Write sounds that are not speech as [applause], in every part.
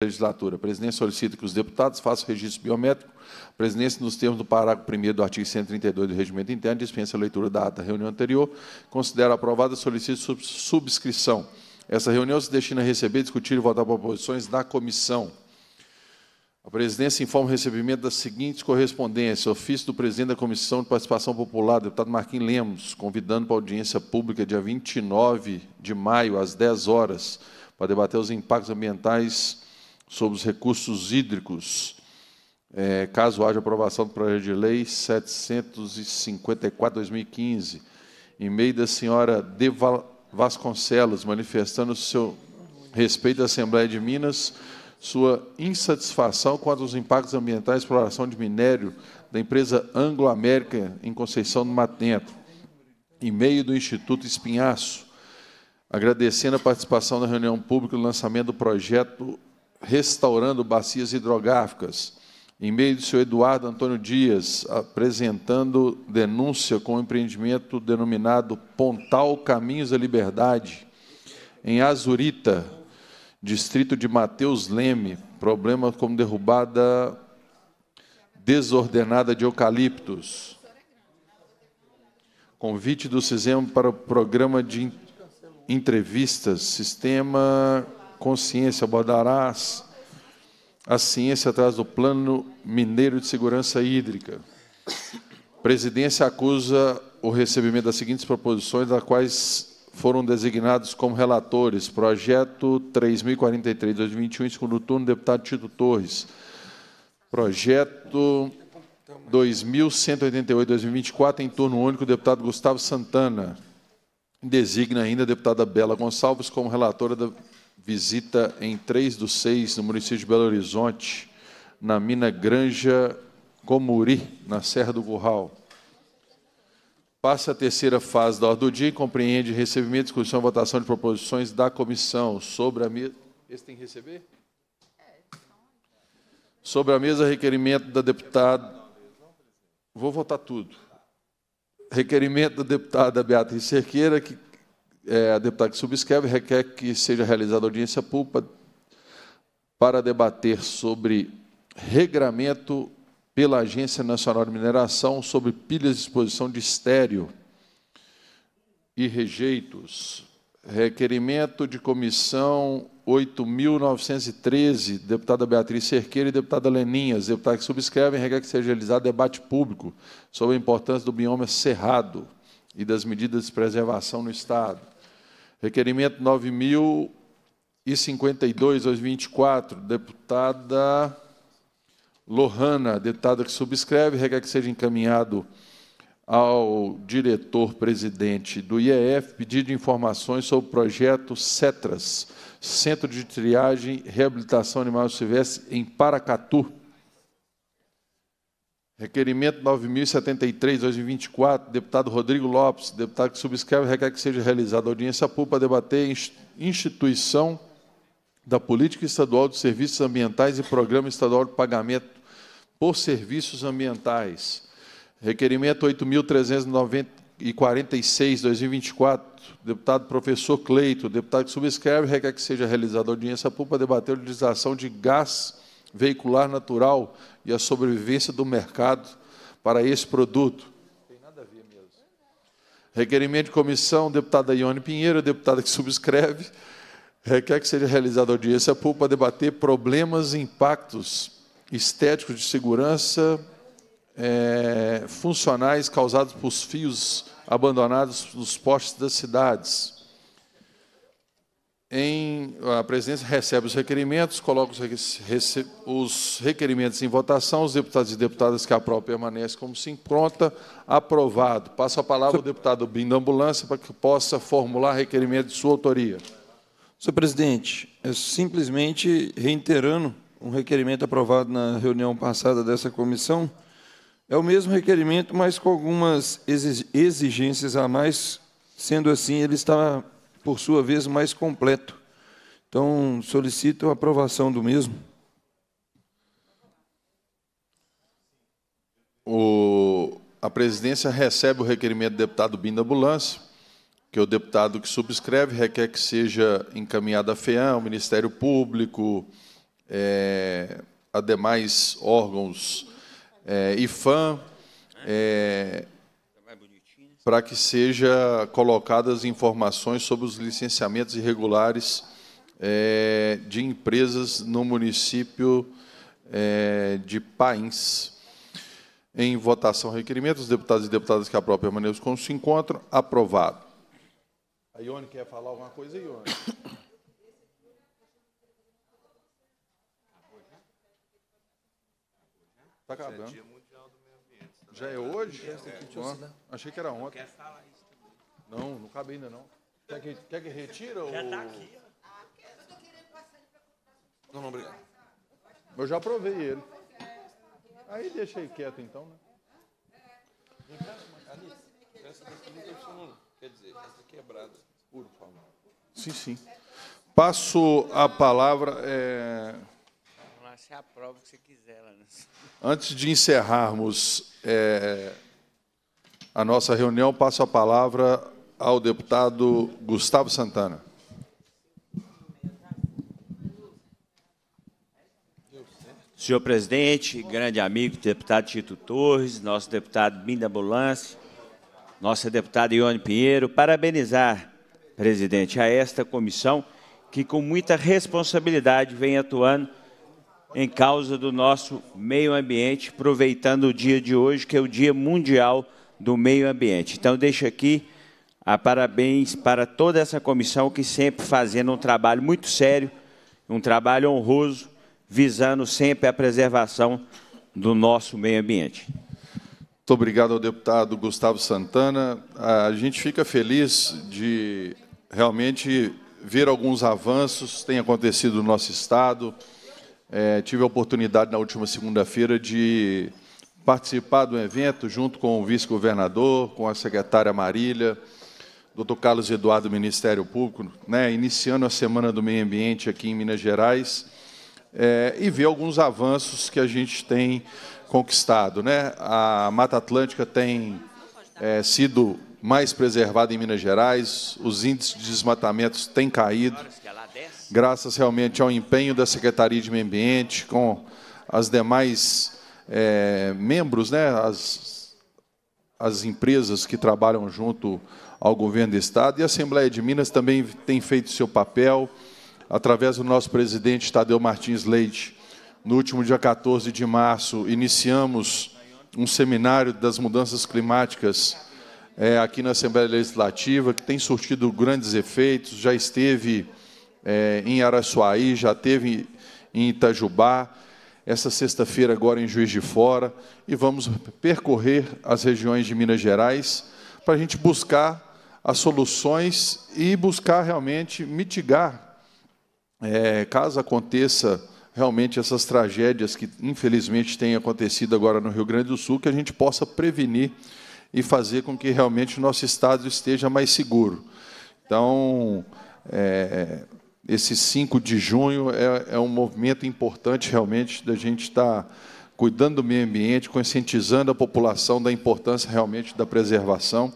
legislatura. A presidência solicita que os deputados façam registro biométrico. A presidência, nos termos do parágrafo 1 do artigo 132 do Regimento Interno, dispensa a leitura da ata da reunião anterior, considera aprovada, solicita subscrição. Essa reunião se destina a receber, discutir e votar proposições da comissão. A presidência informa o recebimento das seguintes correspondências. Ofício do presidente da Comissão de Participação Popular, deputado Marquinhos Lemos, convidando para audiência pública dia 29 de maio, às 10 horas, para debater os impactos ambientais sobre os recursos hídricos. É, caso haja aprovação do projeto de lei 754-2015, em meio da senhora De Vasconcelos, manifestando seu respeito à Assembleia de Minas, sua insatisfação quanto aos impactos ambientais da exploração de minério da empresa Anglo-América em Conceição do Matento, em meio do Instituto Espinhaço, agradecendo a participação na reunião pública do lançamento do projeto restaurando bacias hidrográficas. em meio do senhor Eduardo Antônio Dias, apresentando denúncia com o um empreendimento denominado Pontal Caminhos da Liberdade, em Azurita, distrito de Mateus Leme. Problema como derrubada desordenada de eucaliptos. Convite do SISEM para o programa de entrevistas, Sistema consciência, Bodarás, a ciência atrás do Plano Mineiro de Segurança Hídrica. presidência acusa o recebimento das seguintes proposições, das quais foram designados como relatores: Projeto 3043-2021, segundo turno, deputado Tito Torres. Projeto 2188-2024, em turno único, deputado Gustavo Santana. Designa ainda a deputada Bela Gonçalves como relatora da visita em 3 do 6, no município de Belo Horizonte, na mina Granja Comuri, na Serra do Burral. Passa a terceira fase da ordem do dia e compreende recebimento, discussão e votação de proposições da comissão sobre a mesa. Esse tem que receber? Sobre a mesa, requerimento da deputada. Vou votar tudo. Requerimento da deputada Beatriz Cerqueira, que é, a deputada que subscreve requer que seja realizada audiência pública para debater sobre regramento pela Agência Nacional de Mineração sobre pilhas de exposição de estéreo e rejeitos. Requerimento de comissão 8.913, deputada Beatriz Cerqueira e deputada Leninhas. Deputados que subscrevem, requer que seja realizado debate público sobre a importância do bioma cerrado e das medidas de preservação no Estado. Requerimento 9052, 2024, deputada Lohana, deputada que subscreve, requer que seja encaminhado ao diretor-presidente do IEF pedido de informações sobre o projeto CETRAS, Centro de Triagem e Reabilitação Animal Silvestre, em Paracatu, Requerimento 9073, 2024, deputado Rodrigo Lopes, deputado que subscreve, requer que seja realizada audiência pública para debater instituição da Política Estadual de Serviços Ambientais e Programa Estadual de Pagamento por Serviços Ambientais. Requerimento 8.346, 2024, deputado professor Cleito, deputado que subscreve, requer que seja realizada audiência pública para debater a utilização de gás veicular natural e a sobrevivência do mercado para esse produto. Requerimento de comissão, deputada Ione Pinheiro, deputada que subscreve, requer que seja realizada audiência pública para debater problemas e impactos estéticos de segurança é, funcionais causados por fios abandonados nos postes das cidades em, a presidência recebe os requerimentos, coloca os, rece, os, requerimentos em votação, os deputados e deputadas que aprovam permanecem como se encontra, aprovado. Passo a palavra ao deputado Bim da Ambulância para que possa formular requerimento de sua autoria. Senhor presidente, é simplesmente reiterando um requerimento aprovado na reunião passada dessa comissão, é o mesmo requerimento, mas com algumas exigências a mais, sendo assim, ele está por sua vez, mais completo. Então, solicito a aprovação do mesmo. O, a presidência recebe o requerimento do deputado Binda Ambulância, que é o deputado que subscreve, requer que seja encaminhada à FEAM, ao Ministério Público, é, a demais órgãos é, IFAM, é, para que seja colocadas informações sobre os licenciamentos irregulares é, de empresas no município é, de Pains. Em votação, requerimento. Os deputados e deputadas que a própria Maneus como se encontram. Aprovado. A Ione quer falar alguma coisa, Ione? Está acabando. Já é hoje? É. achei que era ontem. Não, não cabe ainda não. Quer que, quer que retira Já está aqui. Não, não, obrigado. Eu já provei ele. Aí deixa ele quieto então, né? Essa quer dizer, quebrada. Por favor. Sim, sim. Passo a palavra. É você aprova o que você quiser, Lá Antes de encerrarmos é, a nossa reunião, passo a palavra ao deputado Gustavo Santana. Senhor presidente, grande amigo, deputado Tito Torres, nosso deputado Binda Bolance, nossa deputada Ione Pinheiro, parabenizar, presidente, a esta comissão que com muita responsabilidade vem atuando em causa do nosso meio ambiente, aproveitando o dia de hoje, que é o Dia Mundial do Meio Ambiente. Então, deixo aqui a ah, parabéns para toda essa comissão que sempre fazendo um trabalho muito sério, um trabalho honroso, visando sempre a preservação do nosso meio ambiente. Muito obrigado ao deputado Gustavo Santana. Ah, a gente fica feliz de realmente ver alguns avanços que têm acontecido no nosso Estado. É, tive a oportunidade na última segunda-feira de participar do evento junto com o vice-governador, com a secretária Marília, doutor Carlos Eduardo, Ministério Público, né, iniciando a Semana do Meio Ambiente aqui em Minas Gerais, é, e ver alguns avanços que a gente tem conquistado. Né? A Mata Atlântica tem é, sido mais preservada em Minas Gerais, os índices de desmatamentos têm caído graças realmente ao empenho da Secretaria de Meio Ambiente, com as demais é, membros, né, as, as empresas que trabalham junto ao governo do Estado, e a Assembleia de Minas também tem feito seu papel, através do nosso presidente Tadeu Martins Leite. No último dia 14 de março, iniciamos um seminário das mudanças climáticas é, aqui na Assembleia Legislativa, que tem surtido grandes efeitos, já esteve é, em Araçuaí, já teve em Itajubá, essa sexta-feira agora em Juiz de Fora, e vamos percorrer as regiões de Minas Gerais para a gente buscar as soluções e buscar realmente mitigar, é, caso aconteça realmente essas tragédias que infelizmente têm acontecido agora no Rio Grande do Sul, que a gente possa prevenir e fazer com que realmente o nosso estado esteja mais seguro. Então, é, esse 5 de junho é, é um movimento importante realmente da gente estar tá cuidando do meio ambiente, conscientizando a população da importância realmente da preservação.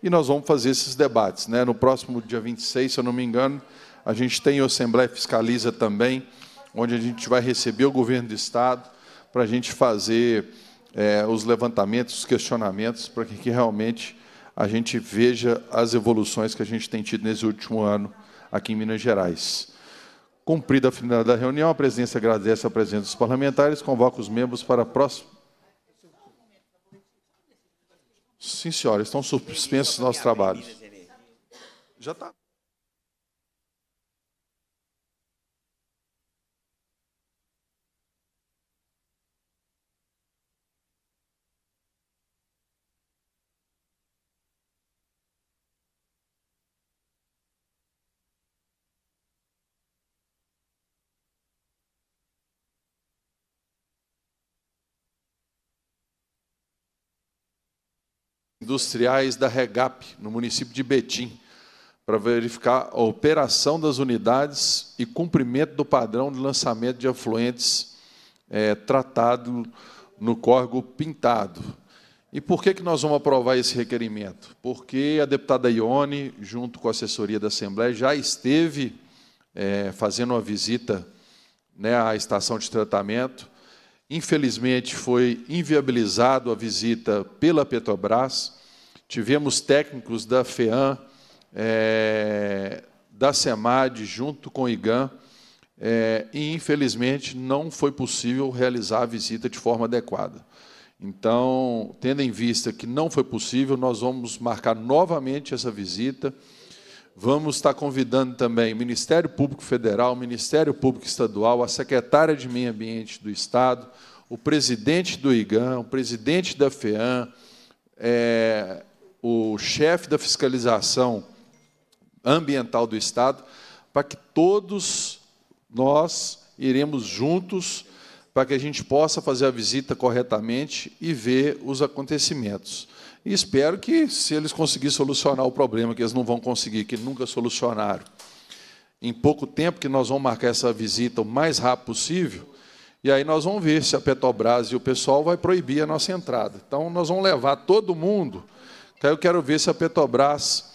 E nós vamos fazer esses debates. Né? No próximo dia 26, se eu não me engano, a gente tem a Assembleia Fiscaliza também, onde a gente vai receber o governo do Estado para a gente fazer é, os levantamentos, os questionamentos, para que, que realmente a gente veja as evoluções que a gente tem tido nesse último ano aqui em Minas Gerais. Cumprida a finalidade da reunião, a presidência agradece a presença dos parlamentares, convoca os membros para a próxima. Sim, senhora, estão suspensos nossos trabalhos. Já está. industriais da Regap, no município de Betim, para verificar a operação das unidades e cumprimento do padrão de lançamento de afluentes é, tratado no córrego Pintado. E por que, que nós vamos aprovar esse requerimento? Porque a deputada Ione, junto com a assessoria da Assembleia, já esteve é, fazendo uma visita né, à estação de tratamento Infelizmente, foi inviabilizado a visita pela Petrobras. Tivemos técnicos da FEAM, é, eh, da SEMAD, junto com o IGAN, é, e, infelizmente, não foi possível realizar a visita de forma adequada. Então, tendo em vista que não foi possível, nós vamos marcar novamente essa visita vamos estar convidando também o Ministério Público Federal, o Ministério Público Estadual, a secretária de Meio Ambiente do Estado, o presidente do IGAM, o presidente da FEAM, é, o chefe da fiscalização ambiental do Estado, para que todos nós iremos juntos para que a gente possa fazer a visita corretamente e ver os acontecimentos. E espero que, se eles conseguirem solucionar o problema, que eles não vão conseguir, que nunca solucionaram, em pouco tempo que nós vamos marcar essa visita o mais rápido possível, e aí nós vamos ver se a Petrobras e o pessoal vai proibir a nossa entrada. Então nós vamos levar todo mundo. Então eu quero ver se a Petrobras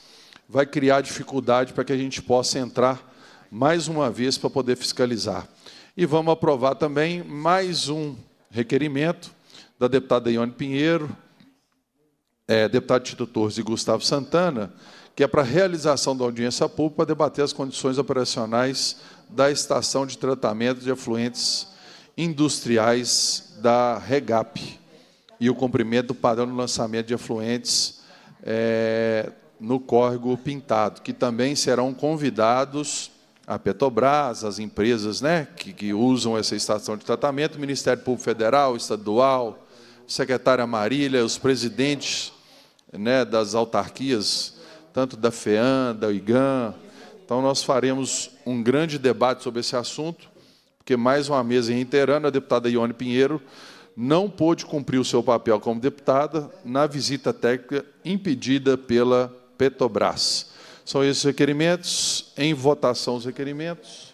vai criar dificuldade para que a gente possa entrar mais uma vez para poder fiscalizar. E vamos aprovar também mais um requerimento da deputada Ione Pinheiro, é, deputado Tito Torres e Gustavo Santana, que é para a realização da audiência pública para debater as condições operacionais da estação de tratamento de afluentes industriais da REGAP e o cumprimento do padrão de lançamento de afluentes é, no córrego Pintado, que também serão convidados a Petrobras, as empresas né, que, que usam essa estação de tratamento, o Ministério Público Federal, Estadual, Secretária Marília, os presidentes né, das autarquias, tanto da FEAM, da IGAN. Então, nós faremos um grande debate sobre esse assunto, porque, mais uma vez, reiterando, a deputada Ione Pinheiro não pôde cumprir o seu papel como deputada na visita técnica impedida pela Petrobras. São esses requerimentos. Em votação, os requerimentos.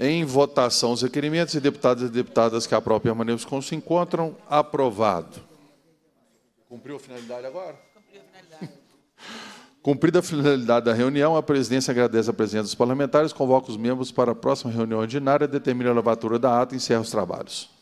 Em votação, os requerimentos e deputados e deputadas que aprovam permaneçam como se encontram. Aprovado. Cumpriu a finalidade agora? Cumpriu a finalidade. [laughs] Cumprida a finalidade da reunião, a presidência agradece a presença dos parlamentares, convoca os membros para a próxima reunião ordinária, determina a lavatura da ata e encerra os trabalhos.